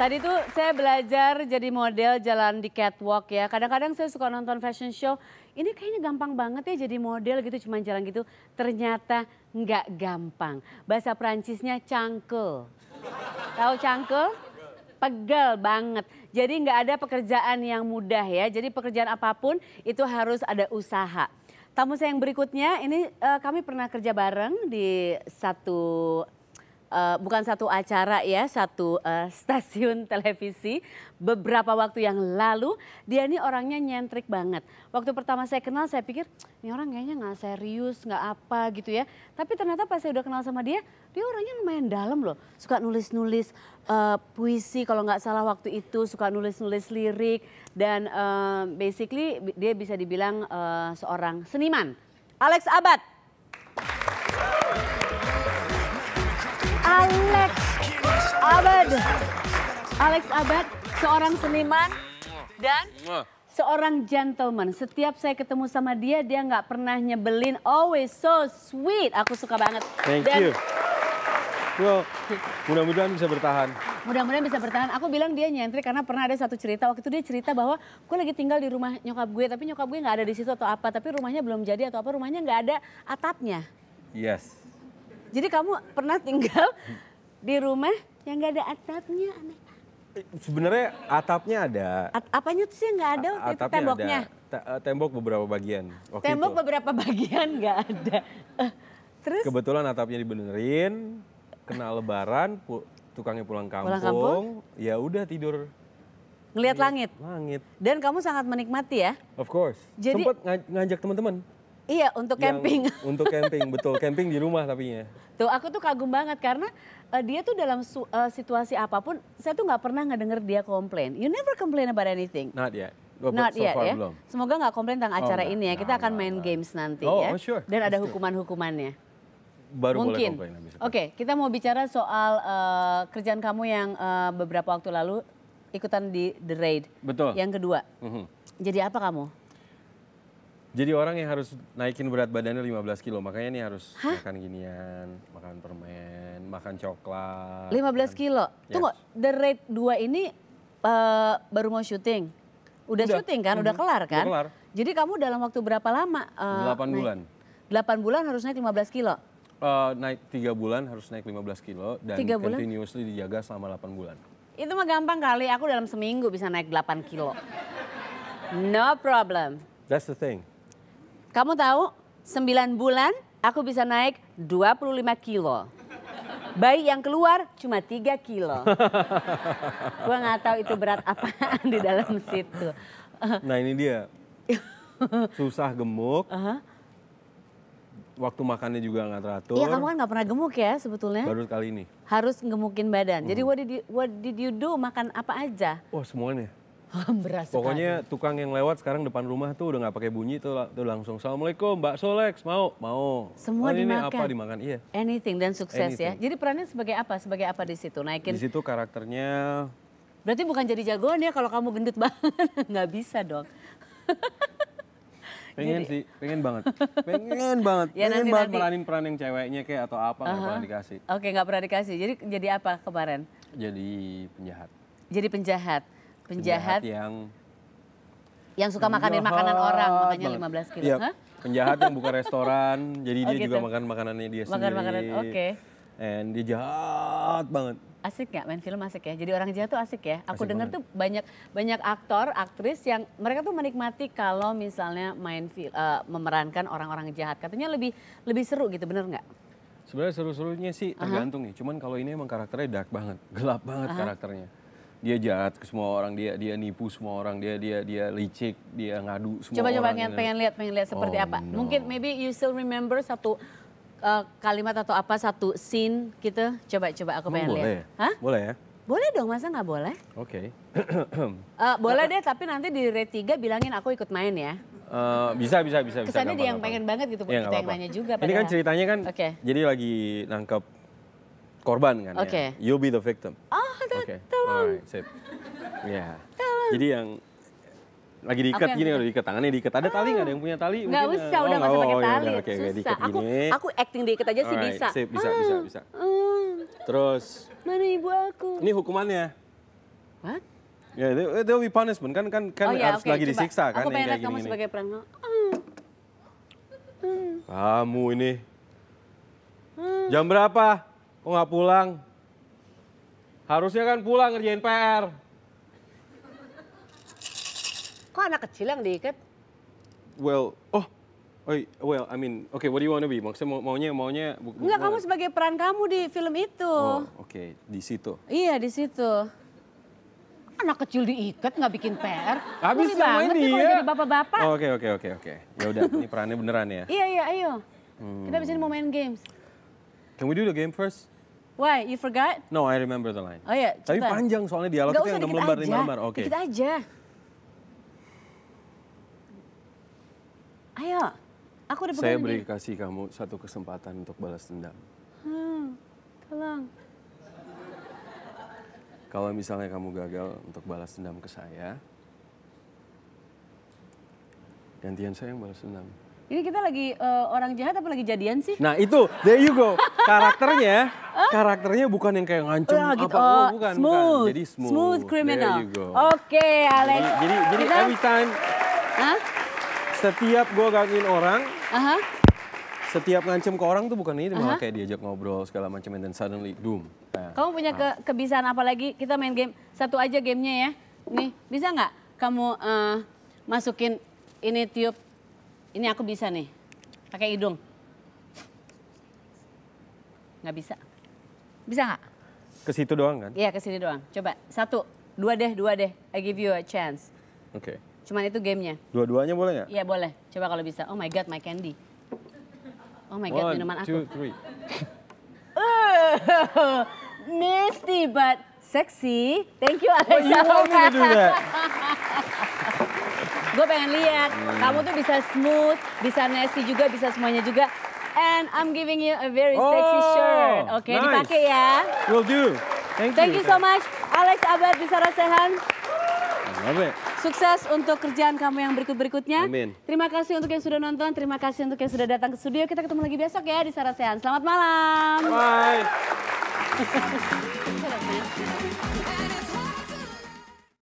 Tadi tuh saya belajar jadi model jalan di catwalk ya. Kadang-kadang saya suka nonton fashion show. Ini kayaknya gampang banget ya jadi model gitu, cuma jalan gitu. Ternyata nggak gampang. Bahasa Prancisnya cangkel. Tahu cangkel? Pegel banget. Jadi nggak ada pekerjaan yang mudah ya. Jadi pekerjaan apapun itu harus ada usaha. Tamu saya yang berikutnya, ini uh, kami pernah kerja bareng di satu uh, bukan satu acara ya, satu uh, stasiun televisi beberapa waktu yang lalu. Dia ini orangnya nyentrik banget. Waktu pertama saya kenal saya pikir ini orang kayaknya nggak serius, nggak apa gitu ya. Tapi ternyata pas saya udah kenal sama dia, dia orangnya lumayan dalam loh. Suka nulis-nulis uh, puisi kalau nggak salah waktu itu, suka nulis-nulis lirik dan uh, basically dia bisa dibilang uh, seorang seniman. Alex Abad Alex Abad. Alex Abad, seorang seniman dan seorang gentleman. Setiap saya ketemu sama dia, dia nggak pernah nyebelin. Always so sweet. Aku suka banget. Thank Dan... you. Well, mudah-mudahan bisa bertahan. Mudah-mudahan bisa bertahan. Aku bilang dia nyentrik karena pernah ada satu cerita. Waktu itu dia cerita bahwa gue lagi tinggal di rumah nyokap gue, tapi nyokap gue nggak ada di situ atau apa. Tapi rumahnya belum jadi atau apa, rumahnya nggak ada atapnya. Yes. Jadi kamu pernah tinggal di rumah yang nggak ada atapnya aneh. Sebenarnya atapnya ada. At apanya tuh sih nggak ada waktu itu temboknya? Ada. Te eh, tembok beberapa bagian. Waktu tembok itu. beberapa bagian nggak ada. Eh, terus? Kebetulan atapnya dibenerin, kena lebaran, pu tukangnya pulang kampung, pulang kampung? ya udah tidur ngelihat langit. Langit. Dan kamu sangat menikmati ya? Of course. Jadi, Sempat ngajak teman-teman. Iya, untuk camping. untuk camping, betul. Camping di rumah tapi ya. Tuh, aku tuh kagum banget karena uh, dia tuh dalam su uh, situasi apapun, saya tuh nggak pernah ngedenger dia komplain. You never complain about anything. Not yet. Well, Not so yet ya. Belum. Semoga nggak komplain tentang oh, acara enggak. ini ya. Kita nah, akan main nah, games nanti oh, ya. Oh, sure. Dan ada hukuman-hukumannya. Baru Mungkin. Oke, okay, kita mau bicara soal uh, kerjaan kamu yang uh, beberapa waktu lalu ikutan di The Raid. Betul. Yang kedua. Mm -hmm. Jadi apa kamu? Jadi orang yang harus naikin berat badannya 15 kilo, makanya nih harus Hah? makan ginian, makan permen, makan coklat. 15 makan... kilo? Yes. Tunggu, The Raid 2 ini uh, baru mau syuting? Udah, udah. syuting kan? Mm -hmm. Udah kelar kan? Udah kelar. Jadi kamu dalam waktu berapa lama? Uh, eh, 8 bulan. 8 bulan harus naik 15 kilo? Uh, naik 3 bulan harus naik 15 kilo dan 3 bulan? continuously dijaga selama 8 bulan. Itu mah gampang kali, aku dalam seminggu bisa naik 8 kilo. No problem. That's the thing. Kamu tahu, 9 bulan aku bisa naik 25 kilo. Bayi yang keluar cuma 3 kilo. Gue gak tahu itu berat apa di dalam situ. Nah ini dia. Susah gemuk. Uh -huh. Waktu makannya juga gak teratur. Iya kamu kan nggak pernah gemuk ya sebetulnya. Baru kali ini. Harus gemukin badan. Hmm. Jadi what did, you, what did you do? Makan apa aja? oh, semuanya. Beras Pokoknya sekali. tukang yang lewat sekarang depan rumah tuh udah gak pakai bunyi tuh, tuh langsung assalamualaikum Mbak Solex mau mau. Semua oh, ini dimakan. apa dimakan iya. Anything dan sukses ya. Anything. ya. Jadi perannya sebagai apa? Sebagai apa di situ? Naikin. Di situ karakternya. Berarti bukan jadi jagoan ya kalau kamu gendut banget nggak bisa dong. pengen jadi... sih, pengen banget, pengen banget, ya, pengen nanti, banget nanti. meranin peran yang ceweknya kayak atau apa nggak uh -huh. pernah dikasih. Oke nggak pernah dikasih. Jadi jadi apa kemarin? Jadi penjahat. Jadi penjahat penjahat, yang yang suka makanin makanan orang makanya lima 15 kilo. Ya, penjahat yang buka restoran, jadi oh, dia gitu. juga makan makanannya dia makan sendiri. makanan, oke. Okay. And dia jahat banget. Asik nggak main film asik ya? Jadi orang jahat tuh asik ya. Aku dengar tuh banyak banyak aktor, aktris yang mereka tuh menikmati kalau misalnya main uh, memerankan orang-orang jahat. Katanya lebih lebih seru gitu, bener nggak? Sebenarnya seru-serunya sih tergantung uh ya. nih. Cuman kalau ini emang karakternya dark banget, gelap banget uh karakternya dia jahat ke semua orang, dia dia nipu semua orang, dia dia dia licik, dia ngadu semua coba, orang. Coba-coba pengen, gitu. pengen lihat, pengen lihat seperti oh, apa. No. Mungkin maybe you still remember satu uh, kalimat atau apa satu scene gitu. Coba-coba aku pengen boleh. lihat. Ya? Boleh ya? Boleh dong, masa nggak boleh? Oke. Okay. uh, eh, boleh deh, tapi nanti di re 3 bilangin aku ikut main ya. Uh, bisa, bisa, bisa. Kesannya dia yang pengen banget gitu, ya, kita yang nanya juga. Ini kan ceritanya kan, okay. jadi lagi nangkep korban kan okay. ya. You be the victim. Oh. Kak, okay. tolong. Alright, sip. Ya. Yeah. Tolong. Jadi yang lagi diikat okay, gini, udah diikat tangannya diikat. Ada tali ah. nggak ada yang punya tali? Nggak oh, usah, oh, ya udah nggak usah pakai tali. Iya, okay, Susah. Aku aku acting diikat aja sih Alright, bisa. Sip, bisa, ah. bisa, bisa. Ah. Terus. Mana ibu aku? Ini hukumannya. What? Ya, yeah, itu will be punishment kan kan kan oh, yeah, harus okay, lagi coba. disiksa kan. Aku pengen lihat kamu sebagai perang. Ah. Ah. Kamu ini. Jam berapa? Kok nggak pulang? Harusnya kan pulang ngerjain PR. Kok anak kecil yang diikat? Well, oh, oh well, I mean, okay, what do you want to be? Maksudnya maunya, maunya... Bu, Enggak, kamu sebagai peran kamu di film itu. Oh, oke, okay. di situ. Iya, di situ. Anak kecil diikat nggak bikin PR. Habis banget dia. kalau ya. jadi bapak-bapak. Oke, oke, oke, oke. Ya udah, ini perannya beneran ya. iya, iya, ayo. Hmm. Kita di sini mau main games. Can we do the game first? Why? You forgot? No, I remember the line. Oh ya, yeah. Tapi panjang soalnya dialognya udah itu yang 6 lembar, lembar. Oke. Okay. aja. Ayo, aku udah Saya beri kasih kamu satu kesempatan untuk balas dendam. Hmm, tolong. Kalau misalnya kamu gagal untuk balas dendam ke saya, gantian saya yang balas dendam. Ini kita lagi uh, orang jahat apa lagi jadian sih? Nah itu, there you go. Karakternya, karakternya bukan yang kayak ngancem oh, gitu. apa, oh, oh bukan, smooth. bukan. Jadi smooth. Smooth criminal. Oke, okay, Alex. Jadi, jadi, jadi kita... every time, huh? setiap gue gangguin orang, uh -huh. setiap ngancem ke orang tuh bukan ini, uh -huh. malah kayak diajak ngobrol segala macam, and then suddenly doom. Nah, Kamu punya ke nah. kebiasaan apa lagi? Kita main game, satu aja gamenya ya. Nih, bisa nggak kamu uh, masukin ini tiup ini aku bisa nih, pakai hidung. Nggak bisa. Bisa nggak? Ke situ doang kan? Iya, ke sini doang. Coba, satu, dua deh, dua deh. I give you a chance. Oke. Okay. Cuman itu gamenya. Dua-duanya boleh nggak? Iya boleh. Coba kalau bisa. Oh my god, my candy. Oh my god, One, minuman aku. Two, three. Oh, misty but sexy. Thank you, Alexa. Oh, you want me to do that? Gue pengen lihat kamu tuh bisa smooth, bisa nasty juga, bisa semuanya juga. And I'm giving you a very oh, sexy shirt. Oke, okay, nice. dipakai ya. Will do. Thank, Thank you. so much, Alex Abad di Sarasehan. Love it. Sukses untuk kerjaan kamu yang berikut-berikutnya. Terima kasih untuk yang sudah nonton, terima kasih untuk yang sudah datang ke studio. Kita ketemu lagi besok ya di Sarasehan. Selamat malam. Bye.